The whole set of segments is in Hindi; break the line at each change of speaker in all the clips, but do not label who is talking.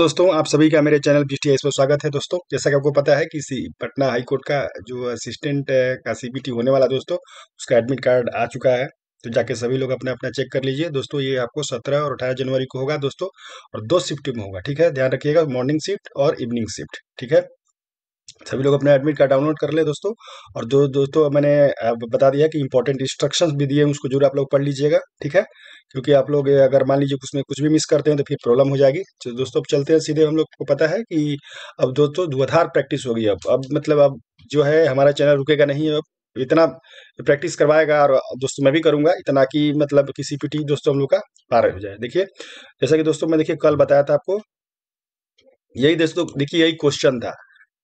दोस्तों आप सभी का मेरे चैनल बी टी पर स्वागत है दोस्तों जैसा कि आपको पता है कि पटना हाईकोर्ट का जो असिस्टेंट का सी होने वाला दोस्तों उसका एडमिट कार्ड आ चुका है तो जाके सभी लोग अपना अपना चेक कर लीजिए दोस्तों ये आपको सत्रह और अठारह जनवरी को होगा दोस्तों और दो शिफ्ट में होगा ठीक है ध्यान रखिएगा मॉर्निंग शिफ्ट और इवनिंग शिफ्ट ठीक है सभी लोग अपने एडमिट कार्ड डाउनलोड कर ले दोस्तों और जो दोस्तों मैंने बता दिया कि इंपॉर्टेंट इंस्ट्रक्शंस भी दिए हैं उसको जरूर आप लोग पढ़ लीजिएगा ठीक है क्योंकि आप लोग अगर मान लीजिए उसमें कुछ भी मिस करते हैं तो फिर प्रॉब्लम हो जाएगी तो दोस्तों अब चलते हैं सीधे हम लोग को पता है कि अब दोस्तों धुआधार प्रैक्टिस होगी अब अब मतलब अब जो है हमारा चैनल रुकेगा नहीं अब इतना प्रैक्टिस करवाएगा और दोस्तों मैं भी करूंगा इतना कि मतलब किसी पीटी दोस्तों हम लोग का पार हो जाए देखिए जैसा कि दोस्तों मैं देखिए कल बताया था आपको यही दोस्तों देखिए यही क्वेश्चन था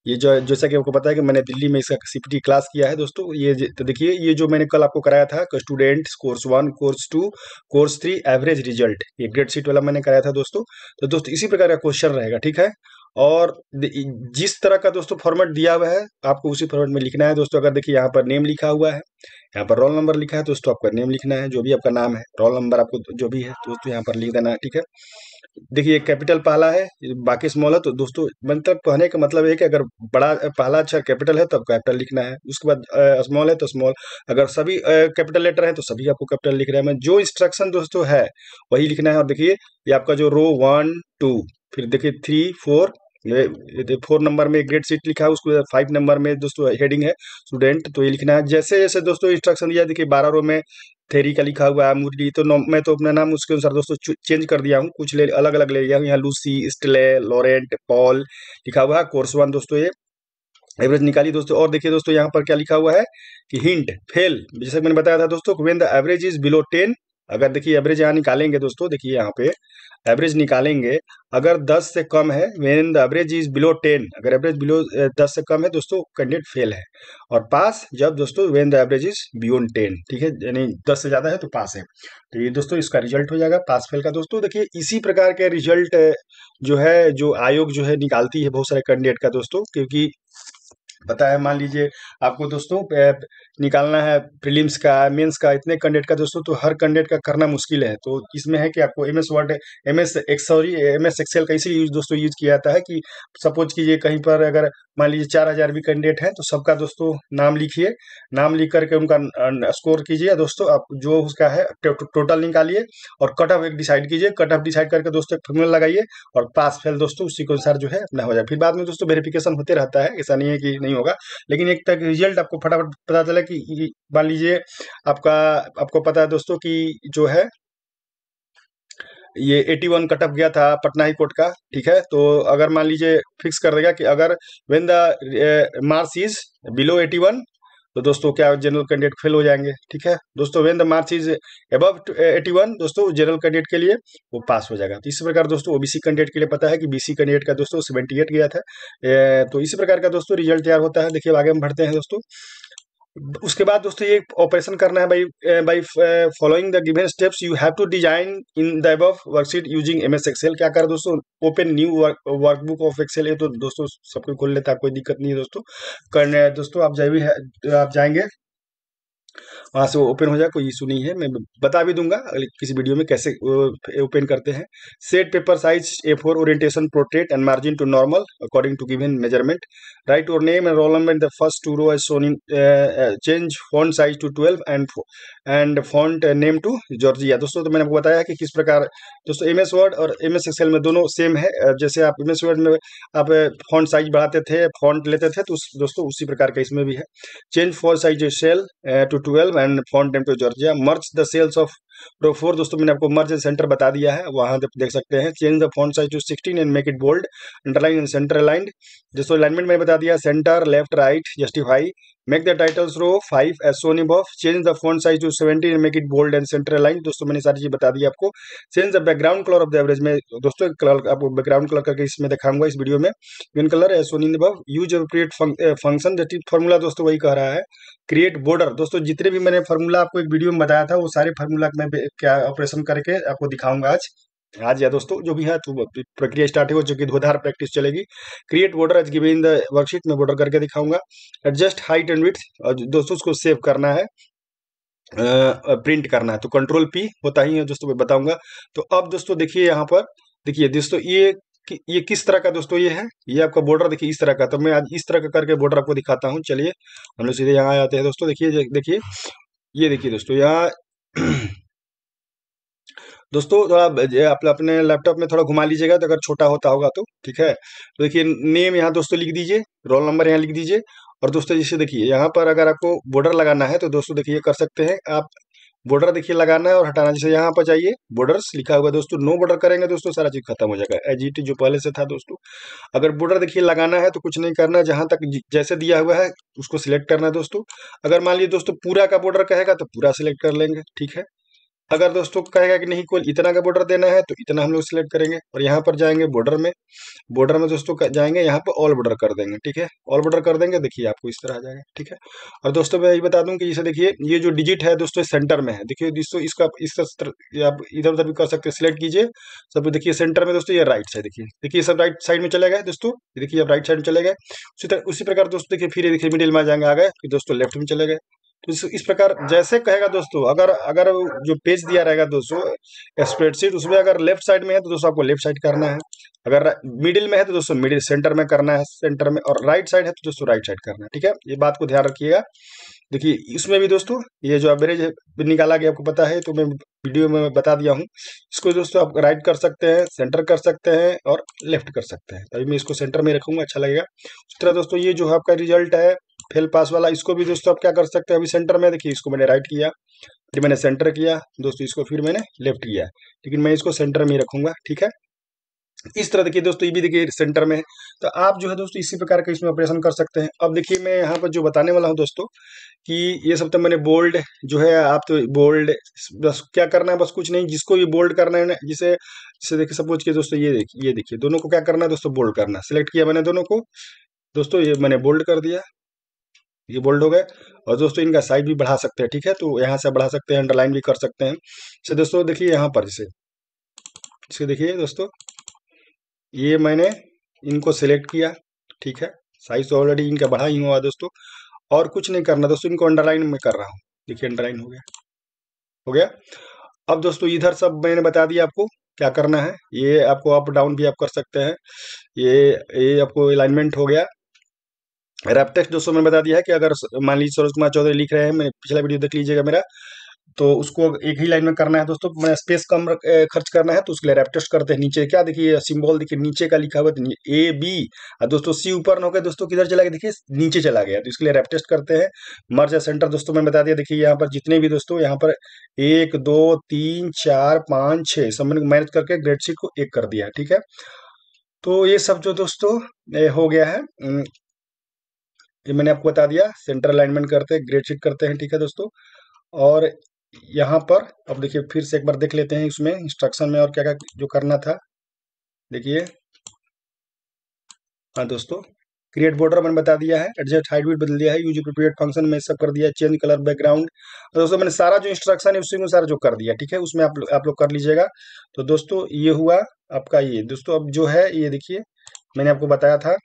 ये जो जैसा कि आपको पता है कि मैंने दिल्ली में इसका सीपीटी क्लास किया है दोस्तों ये तो देखिए ये जो मैंने कल आपको कराया था student course one course two course three average result ये ग्रेड सीट वाला मैंने कराया था दोस्तों तो दोस्तों इसी प्रकार का क्वेश्चन रहेगा ठीक है और जिस तरह का दोस्तों फॉर्मेट दिया हुआ है आपको उसी फॉर्मेट में लिखना है दोस्तों अगर देखिए यहाँ पर नेम लिखा हुआ है यहाँ पर रोल नंबर लिखा है दोस्तों आपका नेम लिखना है जो भी आपका नाम है रोल नंबर आपको जो भी है दोस्तों यहाँ पर लिख देना है ठीक है देखिए कैपिटल पहला है बाकी स्मॉल है तो दोस्तों मतलब कहने का मतलब है कि अगर बड़ा पहला अच्छा कैपिटल है तो आपको कैपिटल लिखना है उसके बाद स्मॉल है तो स्मॉल अगर सभी कैपिटल लेटर है तो सभी आपको कैपिटल लिख रहे हैं जो इंस्ट्रक्शन दोस्तों है वही लिखना है और देखिए ये आपका जो रो वन टू फिर देखिए थ्री फोर फोर नंबर में ग्रेड सीट लिखा है उसको फाइव नंबर में दोस्तों हेडिंग है स्टूडेंट तो ये लिखना है जैसे जैसे दोस्तों इंस्ट्रक्शन दिया देखिए बारह रो में थेरी का लिखा हुआ है मुरली तो मैं तो अपना नाम उसके अनुसार दोस्तों चेंज कर दिया हूँ कुछ ले अलग अलग ले लिया हूँ यहाँ लूसी स्टले लॉरेंट पॉल लिखा हुआ है कोर्स वन दोस्तों ये एवरेज निकाली दोस्तों और देखिए दोस्तों यहाँ पर क्या लिखा हुआ है कि हिंट फेल जैसे मैंने बताया था दोस्तों when the average is below ten अगर देखिए एवरेज यहाँ निकालेंगे दोस्तों देखिए यहाँ पे एवरेज निकालेंगे अगर 10 से कम है when the average is below 10 अगर एवरेज बिलो 10 से कम है दोस्तों कैंडिडेट फेल है और पास जब दोस्तों when the average is beyond 10 ठीक है यानी 10 से ज़्यादा है तो पास है तो ये दोस्तों इसका रिजल्ट हो जाएगा पास फेल का दोस्तों देखिए इसी प्रकार के रिजल्ट जो है जो आयोग जो है निकालती है बहुत सारे कैंडिडेट का दोस्तों क्योंकि बताया मान लीजिए आपको दोस्तों निकालना है प्रीलिम्स का मेंस का इतने कैंडिडेट का दोस्तों तो हर कैंडिडेट का करना मुश्किल है तो इसमें है कि आपको M S Word M S X sorry M S Excel का इसी यूज दोस्तों यूज किया जाता है कि सपोज कीजिए कहीं पर अगर मान लीजिए चार हजार भी कैंडिडेट है तो सबका दोस्तों नाम लिखिए नाम लिख करके उनका स्कोर कीजिए दोस्तों आप जो उसका है टोटल निकालिए और कट ऑफ एक डिसाइड कीजिए कट ऑफ डिसाइड करके दोस्तों एक फॉर्मूला लगाइए और पास फेल दोस्तों उसी के अनुसार जो है अपना हो जाए फिर बाद में दोस्तों वेरिफिकेशन होते रहता है ऐसा नहीं है कि नहीं नहीं होगा लेकिन एक तक रिजल्ट आपको फटाफट पता चला कि मान लीजिए आपका आपको पता है दोस्तों कि जो है ये 81 वन कटअप गया था पटना हाई कोर्ट का ठीक है तो अगर मान लीजिए फिक्स कर देगा कि अगर when the marks is below 81 तो दोस्तों क्या जनरल कैंडिडेट फेल हो जाएंगे ठीक है दोस्तों वेन द मार्च इज अब एटी वन दोस्तों जनरल कैंडिडेट के लिए वो पास हो जाएगा तो इसी प्रकार दोस्तों ओबीसी कैंडिडेट के लिए पता है कि बीसी कैंडिडेट का दोस्तों सेवेंटी एट गया था eh, तो इसी प्रकार का दोस्तों रिजल्ट तैयार होता है देखिए आगे हम बढ़ते हैं दोस्तों हम्म। उसके बाद दोस्तों ये ऑपरेशन करना है by by following the given steps you have to design in the above worksheet using M S Excel क्या कर दोस्तों open new workbook of Excel है तो दोस्तों सबको खोल लेता है कोई दिक्कत नहीं है दोस्तों करने दोस्तों आप जाए आप जाएंगे वहाँ से वो ओपन हो जाए कोई इशू नहीं है मैं बता भी दूंगा किसी वीडियो में कैसे ओपन करते हैं set paper size A four orientation portrait and margin to normal according to given measurement right और name and roll number in the first two row as shown in change font size to twelve and and font name to Georgia दोस्तों तो मैंने आपको बताया कि किस प्रकार दोस्तों एम एस वर्ड और एम एस एक्सएल में दोनों सेम है जैसे आप एम एस वर्ड में आप फॉन्ट uh, साइज बढ़ाते थे फॉन्ट लेते थे तो दोस्तों उसी प्रकार का इसमें भी है change font size cell to 12 and Fontaine to Georgia merged the sales of row four दोस्तों मैंने आपको मर्ज सेंटर बता दिया है वहाँ देख सकते हैं change the font size to sixteen and make it bold underline and centre aligned दोस्तों अलाइनमेंट मैंने बता दिया centre left right justify make the titles row five as shown above change the font size to seventeen and make it bold and centre line दोस्तों मैंने सारी चीज़ बता दी आपको change the background colour of the average में दोस्तों कलर आपको बैकग्राउंड कलर करके इसमें दिखाऊंगा इस वीडियो में green colour as shown above use create function formula दोस्तों वही कह रहा है क्रिएट बॉर्डर दोस्तों जितने भी मैंने फॉर्मूला आपको एक वीडियो में बताया था वो सारे फॉर्मूला मैं क्या ऑपरेशन करके आपको दिखाऊंगा आज आज या दोस्तों जो भी है तो प्रक्रिया स्टार्ट हो चुकी धोधार प्रैक्टिस चलेगी create border as given in the worksheet में बॉर्डर करके दिखाऊंगा एडजस्ट हाइट एंड विथ और दोस्तों उसको सेव करना है प्रिंट करना है तो कंट्रोल पी होता ही है दोस्तों मैं बताऊंगा तो अब दोस्तों देखिए यहाँ पर देखिए दोस्तों ये कि ये किस तरह का दोस्तों ये है ये आपका बॉर्डर देखिए इस तरह का तो मैं आज इस तरह का करके बॉर्डर आपको दिखाता हूँ चलिए हम लोग सीधे यहाँ आते हैं दोस्तों देखिए देखिए ये देखिए दोस्तों यहाँ दोस्तों थोड़ा आप अपने लैपटॉप में थोड़ा घुमा लीजिएगा तो अगर छोटा होता होगा तो ठीक है तो देखिए नेम यहाँ दोस्तों लिख दीजिए रोल नंबर यहाँ लिख दीजिए और दोस्तों जैसे देखिए यहाँ पर अगर आपको बॉर्डर लगाना है तो दोस्तों देखिए कर सकते हैं आप बॉर्डर देखिए लगाना है और हटाना जैसे यहाँ पर चाहिए बॉर्डर्स लिखा हुआ दोस्तों नो बॉर्डर करेंगे दोस्तों सारा चीज़ खत्म हो जाएगा एज इट जो पहले से था दोस्तों अगर बॉर्डर देखिए लगाना है तो कुछ नहीं करना है जहाँ तक जैसे दिया हुआ है उसको सिलेक्ट करना है दोस्तों अगर मान लीजिए दोस्तों पूरा का बॉर्डर कहेगा तो पूरा सिलेक्ट कर लेंगे ठीक है अगर दोस्तों कहेगा कि नहीं कोई इतना का बॉर्डर देना है तो इतना हम लोग सिलेक्ट करेंगे और यहाँ पर जाएंगे बॉर्डर में बॉर्डर में दोस्तों जाएंगे यहाँ पर ऑल बॉर्डर कर देंगे ठीक है ऑल बॉर्डर कर देंगे देखिए आपको इस तरह आ जाएगा ठीक है और दोस्तों मैं ये बता दूँ कि जैसे देखिए ये जो डिजिट है दोस्तों सेंटर में है देखिए दोस्तों इसका इस आप इधर उधर भी कर सकते हैं सिलेक्ट कीजिए सब देखिए सेंटर में दोस्तों ये राइट साइड देखिए देखिए सब राइट साइड में चले गए दोस्तों देखिए आप राइट साइड में चले गए उसी तरह उसी प्रकार दोस्तों देखिए फिर देखिए मिडिल में आ जाएंगे आ गए फिर दोस्तों लेफ्ट में चले गए तो इस, इस प्रकार जैसे कहेगा दोस्तों अगर अगर जो पेज दिया रहेगा दोस्तों स्प्रेडशीट उसमें अगर लेफ्ट साइड में है तो दोस्तों आपको लेफ्ट साइड करना है अगर मिडिल में है तो दोस्तों मिडिल सेंटर में करना है सेंटर में और राइट साइड है तो दोस्तों राइट साइड करना है ठीक है ये बात को ध्यान रखिएगा देखिए इसमें भी दोस्तों ये जो एवरेज निकाला गया आपको पता है तो मैं वीडियो में बता दिया हूँ इसको दोस्तों आप राइट कर सकते हैं सेंटर कर सकते हैं और लेफ्ट कर सकते हैं अभी मैं इसको सेंटर में रखूंगा अच्छा लगेगा उस तरह दोस्तों ये जो है आपका रिजल्ट है फेल पास वाला इसको भी दोस्तों आप क्या कर सकते हैं अभी सेंटर में देखिए इसको मैंने राइट किया फिर मैंने सेंटर किया दोस्तों इसको फिर मैंने लेफ्ट किया लेकिन मैं इसको सेंटर में ही रखूंगा ठीक है इस तरह देखिए दोस्तों ये भी देखिए सेंटर में तो आप जो है दोस्तों इसी प्रकार का इसमें ऑपरेशन कर सकते हैं अब देखिए मैं यहाँ पर जो बताने वाला हूँ दोस्तों कि ये सब तो मैंने बोल्ड जो है आप तो बोल्ड बस क्या करना है बस कुछ नहीं जिसको ये बोल्ड करना है जिसे जिसे देखिए सपोज के दोस्तों ये देखिए ये देखिए दोनों को क्या करना है दोस्तों बोल्ड करना सिलेक्ट किया मैंने दोनों को दोस्तों ये मैंने बोल्ड कर दिया ये बोल्ड हो गए और दोस्तों इनका साइज भी बढ़ा सकते हैं ठीक है तो यहाँ से बढ़ा सकते हैं अंडरलाइन भी कर सकते हैं अच्छा दोस्तों देखिए यहाँ पर इसे इसे देखिए दोस्तों ये मैंने इनको सिलेक्ट किया ठीक है साइज तो ऑलरेडी इनका बढ़ा ही हुआ दोस्तों और कुछ नहीं करना दोस्तों इनको अंडरलाइन में कर रहा हूँ देखिए अंडरलाइन हो गया हो गया अब दोस्तों इधर सब मैंने बता दिया आपको क्या करना है ये आपको अप डाउन भी आप कर सकते हैं ये ये आपको अलाइनमेंट हो गया रेपटेक्स दोस्तों मैंने बता दिया है कि अगर मान लीजिए सूरज कुमार चौधरी लिख रहे हैं मैं पिछला वीडियो देख लीजिएगा मेरा तो उसको एक ही लाइन में करना है दोस्तों मैं स्पेस कम खर्च करना है तो उसके लिए रेपटेक्स करते हैं नीचे क्या देखिए सिंबल देखिए नीचे का लिखा हुआ ए बी और दोस्तों सी ऊपर न हो गया दोस्तों किधर चला गया देखिए नीचे चला गया तो इसके लिए रैपटेस्ट करते हैं मर्ज सेंटर दोस्तों मैंने बता दिया देखिए यहाँ पर जितने भी दोस्तों यहाँ पर एक दो तीन चार पाँच छः सब मैंने मैनेज करके ग्रेड सीट को एक कर दिया ठीक है तो ये सब जो दोस्तों हो गया है ये मैंने आपको बता दिया सेंटर अलाइनमेंट करते हैं ग्रेड शीट करते हैं ठीक है दोस्तों और यहाँ पर अब देखिए फिर से एक बार देख लेते हैं इसमें इंस्ट्रक्शन में और क्या क्या जो करना था देखिए हाँ दोस्तों क्रिएट बॉर्डर मैंने बता दिया है एडजस्ट हाइट भी बदल दिया है यूज प्रिपेड फंक्शन में सब कर दिया है चेंज कलर बैकग्राउंड दोस्तों मैंने सारा जो इंस्ट्रक्शन है उसी अनुसार जो कर दिया ठीक है उसमें आप लोग आप लोग कर लीजिएगा तो दोस्तों ये हुआ आपका ये दोस्तों अब जो है ये देखिए मैंने आपको बताया था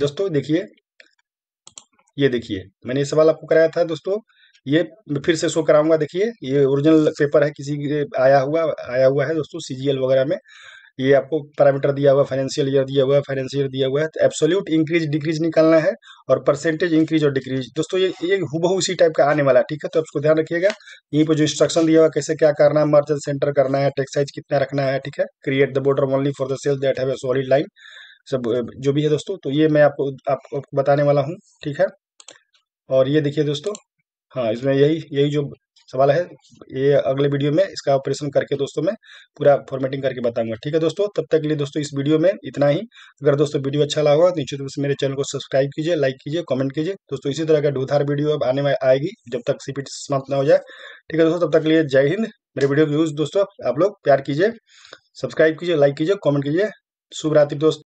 दोस्तों देखिए ये देखिए मैंने ये सवाल आपको कराया था दोस्तों ये फिर से शो कराऊंगा देखिए ये ओरिजिनल पेपर है किसी आया हुआ आया हुआ है दोस्तों सीजीएल वगैरह में ये आपको पैरामीटर दिया हुआ फाइनेंशियल ईयर दिया हुआ है फाइनेंशियल दिया हुआ है तो एब्सोल्यूट इंक्रीज डिक्रीज निकालना है और परसेंटेज इंक्रीज और डिक्रीज दोस्तों ये ये हुबहू इसी टाइप का आने वाला है ठीक है तो आपको ध्यान रखिएगा यहीं पर जो इंस्ट्रक्शन दिया हुआ कैसे क्या करना है मर्ज सेंटर करना है टेक्साइज कितना रखना है ठीक है create the border only for the cells that है सॉलिड लाइन सब जो भी है दोस्तों तो ये मैं आपको आपको बताने वाला हूँ ठीक है और ये देखिए दोस्तों हाँ इसमें यही यही जो सवाल है ये अगले वीडियो में इसका ऑपरेशन करके दोस्तों मैं पूरा फॉर्मेटिंग करके बताऊंगा ठीक है दोस्तों तब तक के लिए दोस्तों इस वीडियो में इतना ही अगर दोस्तों वीडियो अच्छा लगा तो निश्चित रूप से मेरे चैनल को सब्सक्राइब कीजिए लाइक कीजिए कमेंट कीजिए दोस्तों इसी तरह का ढूधार वीडियो अब आने में आएगी जब तक सीपीट समाप्त ना हो जाए ठीक है दोस्तों तब तक के लिए जय हिंद मेरे वीडियो को यूज दोस्तों आप लोग प्यार कीजिए सब्सक्राइब कीजिए लाइक कीजिए कॉमेंट कीजिए शुभ रात्रि दोस्त